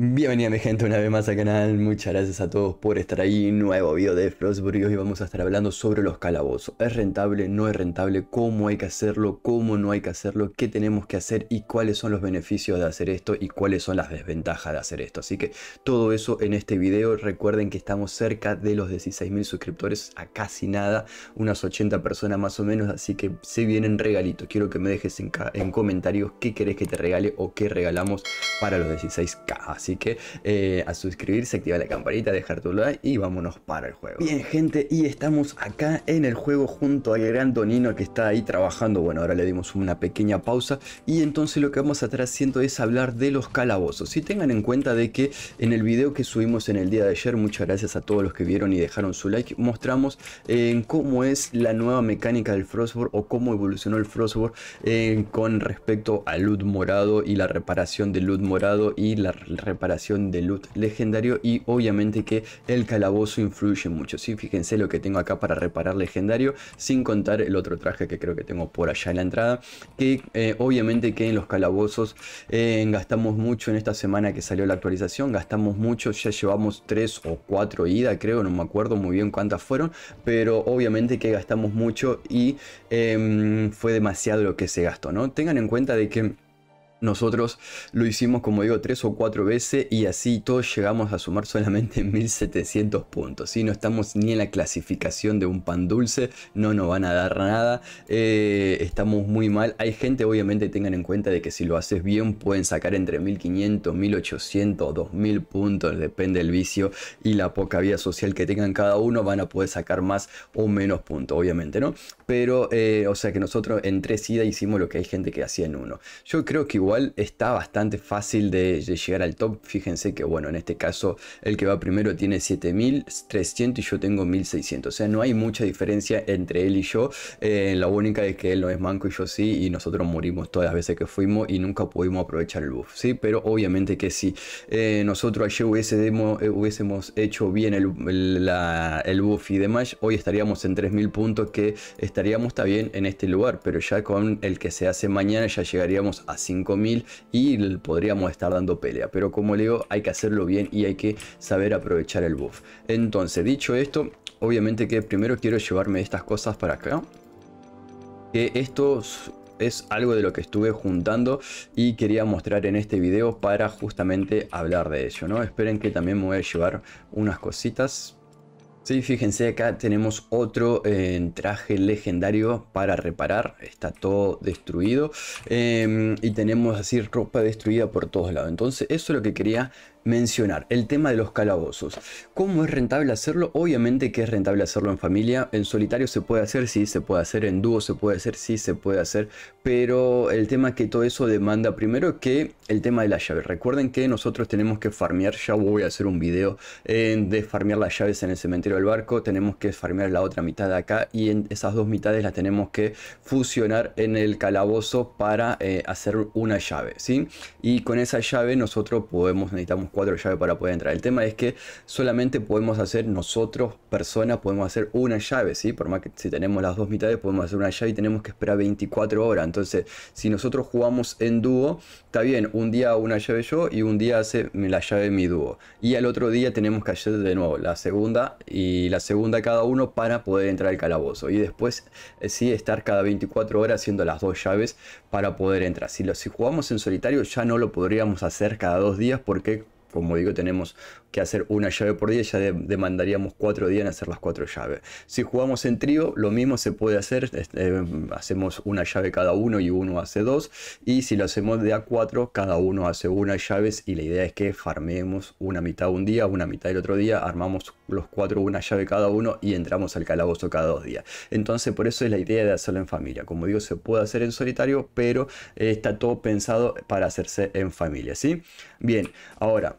Bienvenida mi gente una vez más al canal, muchas gracias a todos por estar ahí, nuevo video de Frostburg y vamos a estar hablando sobre los calabozos, es rentable, no es rentable, cómo hay que hacerlo, cómo no hay que hacerlo, qué tenemos que hacer y cuáles son los beneficios de hacer esto y cuáles son las desventajas de hacer esto, así que todo eso en este video, recuerden que estamos cerca de los 16.000 suscriptores, a casi nada, unas 80 personas más o menos, así que se vienen regalitos, quiero que me dejes en, comentarios qué querés que te regale o qué regalamos para los 16k, así Así que eh, a suscribirse, activa la campanita, dejar tu like y vámonos para el juego. Bien gente, y estamos acá en el juego junto al gran Donino que está ahí trabajando. Bueno, ahora le dimos una pequeña pausa y entonces lo que vamos a estar haciendo es hablar de los calabozos. y tengan en cuenta de que en el video que subimos en el día de ayer, muchas gracias a todos los que vieron y dejaron su like, mostramos eh, en cómo es la nueva mecánica del Frostborn o cómo evolucionó el Frostborn eh, con respecto al loot morado y la reparación del loot morado y la reparación de loot legendario y obviamente que el calabozo influye mucho, ¿sí? Fíjense lo que tengo acá para reparar legendario, sin contar el otro traje que creo que tengo por allá en la entrada, que eh, obviamente que en los calabozos eh, gastamos mucho en esta semana que salió la actualización, gastamos mucho, ya llevamos 3 o 4 ida creo, no me acuerdo muy bien cuántas fueron, pero obviamente que gastamos mucho y em, fue demasiado lo que se gastó, ¿no? Tengan en cuenta de que nosotros lo hicimos, como digo, tres o cuatro veces y así todos llegamos a sumar solamente 1700 puntos. Si no estamos ni en la clasificación de un pan dulce, no nos van a dar nada. Eh, estamos muy mal. Hay gente, obviamente, tengan en cuenta de que si lo haces bien, pueden sacar entre 1500, 1800, 2000 puntos, depende del vicio y la poca vida social que tengan cada uno. Van a poder sacar más o menos puntos, obviamente, ¿no? Pero, eh, o sea que nosotros en tres idas hicimos lo que hay gente que hacía en uno. Yo creo que está bastante fácil de, llegar al top. Fíjense que, bueno, en este caso el que va primero tiene 7300 y yo tengo 1600. O sea, no hay mucha diferencia entre él y yo. Eh, la única es que él no es manco y yo sí. Y nosotros morimos todas las veces que fuimos y nunca pudimos aprovechar el buff. Sí, pero obviamente que sí. Eh, nosotros ayer hubiésemos, eh, hubiésemos hecho bien el, el buff y demás. Hoy estaríamos en 3000 puntos que estaríamos también en este lugar. Pero ya con el que se hace mañana ya llegaríamos a 5000 mil y podríamos estar dando pelea. Pero como le digo, hay que hacerlo bien y hay que saber aprovechar el buff. Entonces, dicho esto, obviamente que primero quiero llevarme estas cosas para acá. Que esto es algo de lo que estuve juntando y quería mostrar en este video para justamente hablar de ello, ¿no? Esperen que también me voy a llevar unas cositas Sí, fíjense, acá tenemos otro eh, traje legendario para reparar. Está todo destruido. Em, y tenemos así ropa destruida por todos lados. Entonces, eso es lo que quería mencionar, el tema de los calabozos. ¿Cómo es rentable hacerlo? Obviamente que es rentable hacerlo en familia, en solitario se puede hacer, sí, se puede hacer, en dúo se puede hacer, sí, se puede hacer, pero el tema que todo eso demanda primero que el tema de las llaves. Recuerden que nosotros tenemos que farmear, ya voy a hacer un video en, eh, de farmear las llaves en el cementerio del barco, tenemos que farmear la otra mitad de acá y en esas dos mitades las tenemos que fusionar en el calabozo para eh, hacer una llave, ¿sí? Y con esa llave nosotros podemos, necesitamos cuatro llaves para poder entrar. El tema es que solamente podemos hacer nosotros, personas, podemos hacer una llave, ¿sí? Por más que si tenemos las dos mitades, podemos hacer una llave y tenemos que esperar 24 horas. Entonces, si nosotros jugamos en dúo, está bien, un día una llave yo y un día hace la llave mi dúo. Y al otro día tenemos que hacer de nuevo la segunda y la segunda cada uno para poder entrar al calabozo. Y después, eh, sí, estar cada 24 horas haciendo las dos llaves para poder entrar. Si, lo, si jugamos en solitario, ya no lo podríamos hacer cada dos días porque como digo, tenemos que hacer una llave por día, ya demandaríamos cuatro días en hacer las cuatro llaves. Si jugamos en trío, lo mismo se puede hacer, eh, hacemos una llave cada uno y uno hace dos, y si lo hacemos de a cuatro, cada uno hace una llaves y la idea es que farmemos una mitad un día, una mitad el otro día, armamos los cuatro una llave cada uno y entramos al calabozo cada dos días. Entonces por eso es la idea de hacerlo en familia. Como digo, se puede hacer en solitario, pero eh, está todo pensado para hacerse en familia, ¿sí? Bien, ahora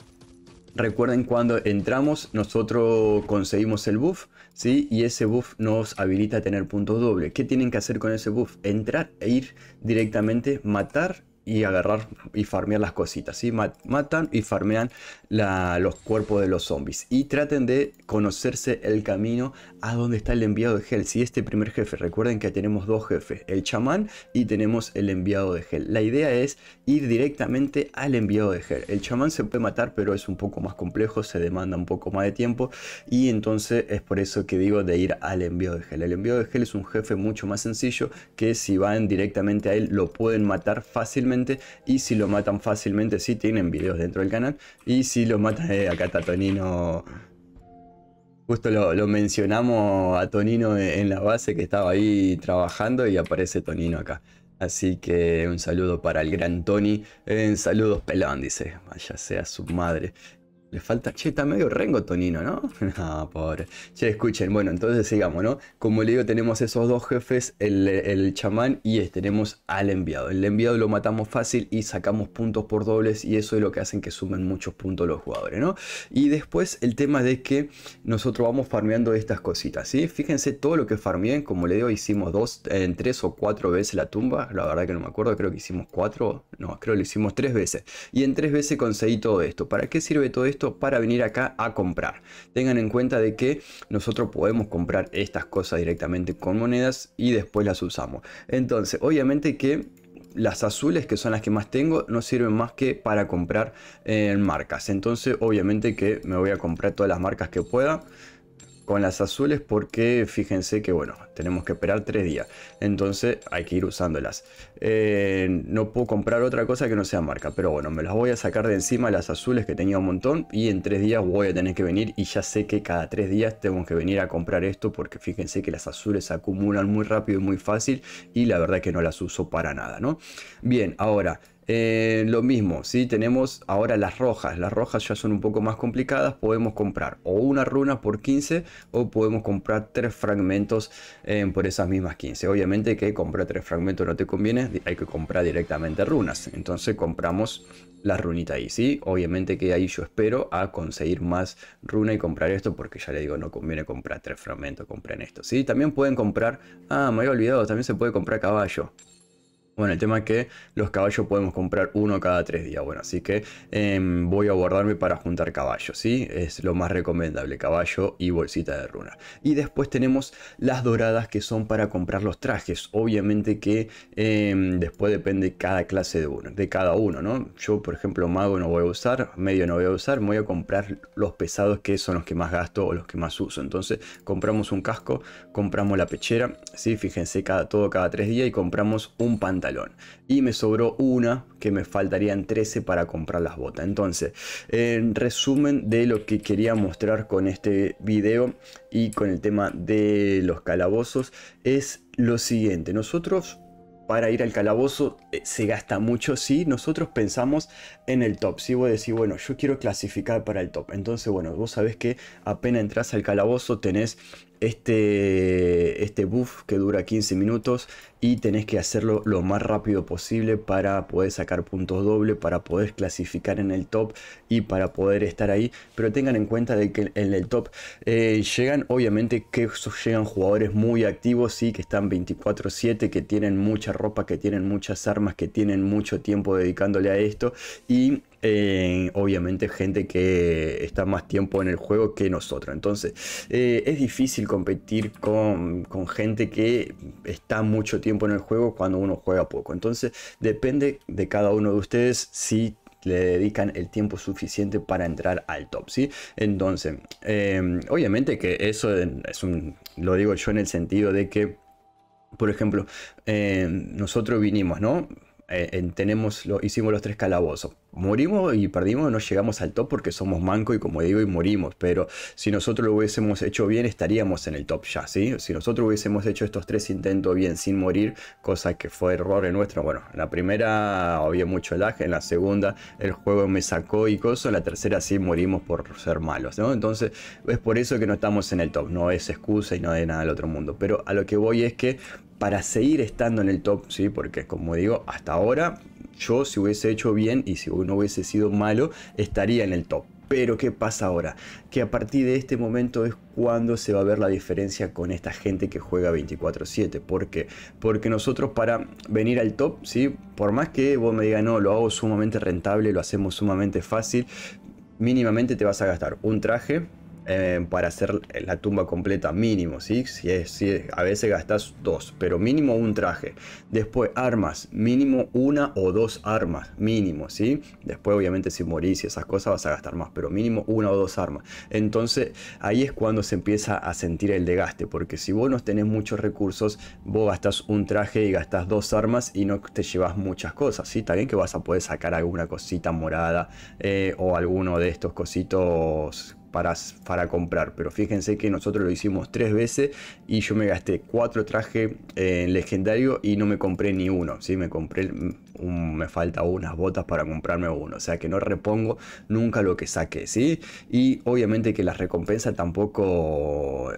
Recuerden cuando entramos nosotros conseguimos el buff, ¿sí? Y ese buff nos habilita a tener puntos dobles. ¿Qué tienen que hacer con ese buff? Entrar e ir directamente, matar y agarrar y farmear las cositas, ¿sí? Matan y farmean los cuerpos de los zombies. Y traten de conocerse el camino a donde está el enviado de gel Si este primer jefe, recuerden que tenemos dos jefes, el chamán y tenemos el enviado de gel La idea es ir directamente al enviado de gel El chamán se puede matar, pero es un poco más complejo, se demanda un poco más de tiempo. Y entonces es por eso que digo de ir al enviado de gel El enviado de gel es un jefe mucho más sencillo que si van directamente a él lo pueden matar fácilmente y si lo matan fácilmente, Si tienen videos dentro del canal. Y si lo matan, eh, acá está Tonino. Justo lo, mencionamos a Tonino en la base que estaba ahí trabajando y aparece Tonino acá. Así que un saludo para el gran Tony. En eh, saludos pelón, dice. Vaya sea su madre. Le falta. Che, está medio rengo Tonino, ¿no? no, pobre. Che, escuchen. Bueno, entonces sigamos, ¿no? Como le digo, tenemos esos dos jefes, el, chamán y este, tenemos al enviado. El enviado lo matamos fácil y sacamos puntos por dobles y eso es lo que hacen que sumen muchos puntos los jugadores, ¿no? Y después el tema de que nosotros vamos farmeando estas cositas, ¿sí? Fíjense todo lo que farmeé. Como le digo, hicimos dos, en tres o cuatro veces la tumba. La verdad que no me acuerdo, creo que hicimos cuatro. No, creo que lo hicimos tres veces. Y en tres veces conseguí todo esto. ¿Para qué sirve todo esto? para venir acá a comprar. Tengan en cuenta de que nosotros podemos comprar estas cosas directamente con monedas y después las usamos. Entonces, obviamente que las azules, que son las que más tengo, no sirven más que para comprar en marcas. Entonces, obviamente que me voy a comprar todas las marcas que pueda con las azules porque fíjense que bueno, tenemos que esperar tres días, entonces hay que ir usándolas. Eh, no puedo comprar otra cosa que no sea marca, pero bueno, me las voy a sacar de encima las azules que tenía un montón y en tres días voy a tener que venir y ya sé que cada tres días tengo que venir a comprar esto porque fíjense que las azules se acumulan muy rápido y muy fácil y la verdad que no las uso para nada, ¿no? Bien, ahora... Eh, lo mismo, si tenemos ahora las rojas. Las rojas ya son un poco más complicadas. Podemos comprar o una runa por 15 o podemos comprar tres fragmentos eh, por esas mismas 15. Obviamente que comprar tres fragmentos no te conviene, hay que comprar directamente runas. Entonces compramos la runita ahí, ¿sí? Obviamente que ahí yo espero a conseguir más runa y comprar esto porque ya le digo, no conviene comprar tres fragmentos, compren esto, ¿sí? También pueden comprar... Ah, me había olvidado, también se puede comprar caballo. Bueno, el tema es que los caballos podemos comprar uno cada tres días. Bueno, así que em, voy a guardarme para juntar caballos, ¿sí? Es lo más recomendable, caballo y bolsita de runa. Y después tenemos las doradas que son para comprar los trajes. Obviamente que em, después depende cada clase de uno, de cada uno, ¿no? Yo, por ejemplo, mago no voy a usar, medio no voy a usar, voy a comprar los pesados que son los que más gasto o los que más uso. Entonces, compramos un casco, compramos la pechera, ¿sí? Fíjense, cada, todo cada tres días y compramos un pantalón y me sobró una que me faltarían 13 para comprar las botas. Entonces, en resumen de lo que quería mostrar con este video y con el tema de los calabozos es lo siguiente. Nosotros para ir al calabozo eh, se gasta mucho si nosotros pensamos en el top. Si voy a decir bueno, yo quiero clasificar para el top. Entonces, bueno, vos sabés que apenas entras al calabozo tenés este, este buff que dura 15 minutos, y tenés que hacerlo lo más rápido posible para poder sacar puntos doble, para poder clasificar en el top y para poder estar ahí. Pero tengan en cuenta de que en el top eh, llegan, obviamente, que llegan jugadores muy activos que están 24/7, que tienen mucha ropa, que tienen muchas armas, que tienen mucho tiempo dedicándole a esto y eh, obviamente gente que está más tiempo en el juego que nosotros. Entonces eh, es difícil competir con gente que está mucho tiempo tiempo en el juego cuando uno juega poco. Entonces depende de cada uno de ustedes si le dedican el tiempo suficiente para entrar al top, ¿sí? Entonces, em, obviamente que eso es un, lo digo yo en el sentido de que, por ejemplo, em, nosotros vinimos, ¿no? Eh, tenemos lo, hicimos los tres calabozos. Morimos y perdimos, no llegamos al top porque somos manco y como digo, y morimos. Pero si nosotros lo hubiésemos hecho bien, estaríamos en el top ya, ¿sí? Si nosotros hubiésemos hecho estos tres intentos bien sin morir, cosa que fue error nuestro. Bueno, en la primera había mucho lag, en la segunda el juego me sacó y cosas, en la tercera sí morimos por ser malos, Entonces es por eso que no estamos en el top, no es excusa y no es nada al otro mundo. Pero a lo que voy es que para seguir estando en el top, ¿sí? Porque como digo, hasta ahora yo si hubiese hecho bien y si uno hubiese sido malo, estaría en el top. Pero ¿qué pasa ahora? Que a partir de este momento es cuando se va a ver la diferencia con esta gente que juega 24/7. ¿Por qué? Porque nosotros para venir al top, ¿sí? por más que vos me digas, no, lo hago sumamente rentable, lo hacemos sumamente fácil, mínimamente te vas a gastar un traje, eh, para hacer la tumba completa mínimo, ¿sí? Si es, si a veces gastas dos, pero mínimo un traje. Después armas, mínimo una o dos armas, mínimo, ¿sí? Después obviamente si morís y esas cosas vas a gastar más, pero mínimo una o dos armas. Entonces ahí es cuando se empieza a sentir el desgaste, porque si vos no tenés muchos recursos, vos gastas un traje y gastas dos armas y no te llevas muchas cosas, ¿sí? También que vas a poder sacar alguna cosita morada eh, o alguno de estos cositos para, comprar. Pero fíjense que nosotros lo hicimos tres veces y yo me gasté cuatro trajes eh, en legendario y no me compré ni uno. ¿sí? Me compré, me falta unas botas para comprarme uno. O sea que no repongo nunca lo que saqué. ¿sí? Y obviamente que las recompensas tampoco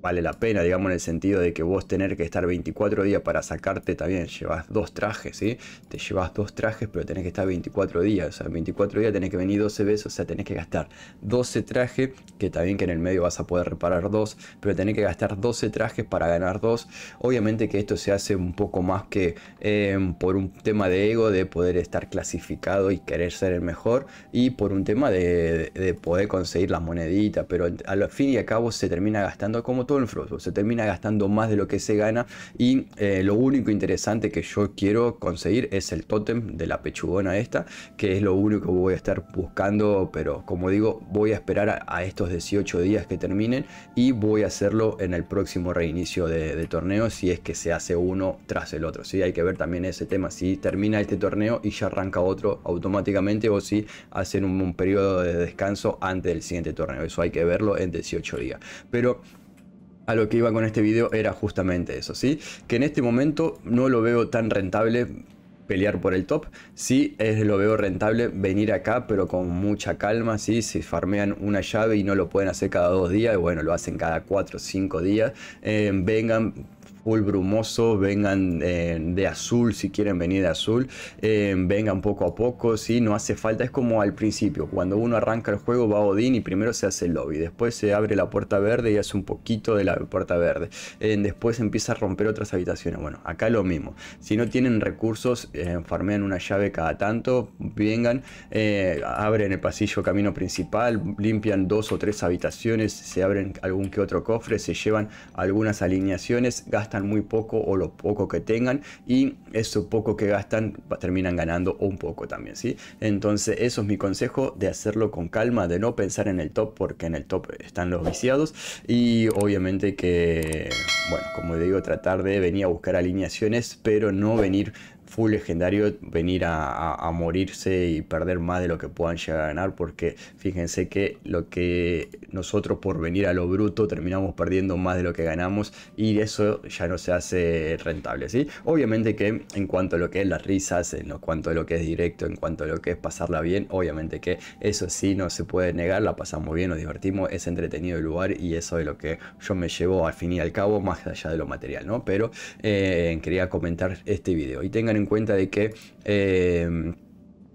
vale la pena, digamos, en el sentido de que vos tener que estar 24 días para sacarte también, llevas dos trajes, ¿sí? Te llevas dos trajes, pero tenés que estar 24 días, o sea, 24 días tenés que venir 12 veces, o sea, tenés que gastar 12 trajes, que también que en el medio vas a poder reparar dos, pero tenés que gastar 12 trajes para ganar dos. Obviamente que esto se hace un poco más que eh, por un tema de ego, de poder estar clasificado y querer ser el mejor, y por un tema de, poder conseguir las moneditas, pero al fin y al cabo se termina gastando como todo el se termina gastando más de lo que se gana y eh, lo único interesante que yo quiero conseguir es el tótem de la pechugona esta, que es lo único que voy a estar buscando, pero como digo, voy a esperar a, estos 18 días que terminen y voy a hacerlo en el próximo reinicio de, torneo si es que se hace uno tras el otro, ¿sí? hay que ver también ese tema, si termina este torneo y ya arranca otro automáticamente o si hacen un, un periodo de descanso antes del siguiente torneo, eso hay que verlo en 18 días, pero a lo que iba con este video era justamente eso, ¿sí? Que en este momento no lo veo tan rentable pelear por el top. Sí, es, lo veo rentable venir acá, pero con mucha calma. ¿sí? Si farmean una llave y no lo pueden hacer cada dos días, bueno, lo hacen cada cuatro o cinco días. Eh, vengan, full brumoso, vengan eh, de azul si quieren venir de azul, eh, vengan poco a poco, si no hace falta, es como al principio, cuando uno arranca el juego va Odin y primero se hace el lobby, después se abre la puerta verde y hace un poquito de la puerta verde, eh, después empieza a romper otras habitaciones, bueno, acá lo mismo, si no tienen recursos, farmean una llave cada tanto, vengan, abren el pasillo camino principal, limpian dos o tres habitaciones, se abren algún que otro cofre, se llevan algunas alineaciones, gastan muy poco o lo poco que tengan y eso poco que gastan terminan ganando un poco también, ¿sí? Entonces eso es mi consejo de hacerlo con calma, de no pensar en el top porque en el top están los viciados y obviamente que, bueno, como digo, tratar de venir a buscar alineaciones pero no venir full legendario venir a, morirse y perder más de lo que puedan llegar a ganar, porque fíjense que lo que nosotros por venir a lo bruto terminamos perdiendo más de lo que ganamos y eso ya no se hace rentable, ¿sí? Obviamente que en cuanto a lo que es las risas, en cuanto a lo que es directo, en cuanto a lo que es pasarla bien, obviamente que eso sí no se puede negar, la pasamos bien, nos divertimos, es entretenido el lugar y eso es lo que yo me llevo al fin y al cabo, más allá de lo material, ¿no? Pero eh, quería comentar este video y tengan en cuenta de que... Eh,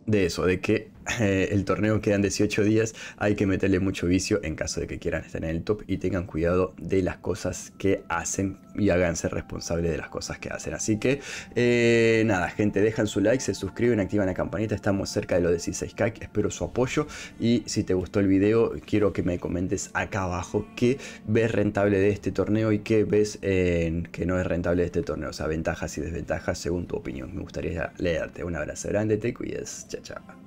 de eso, de que eh, el torneo quedan 18 días, hay que meterle mucho vicio en caso de que quieran estar en el top y tengan cuidado de las cosas que hacen y háganse responsables de las cosas que hacen. Así que eh, nada, gente, dejan su like, se suscriben, activan la campanita, estamos cerca de los 16k, espero su apoyo y si te gustó el video quiero que me comentes acá abajo qué ves rentable de este torneo y qué ves que no es rentable de este torneo, o sea, ventajas y desventajas según tu opinión. Me gustaría leerte. Un abrazo grande, te cuides, chao chao.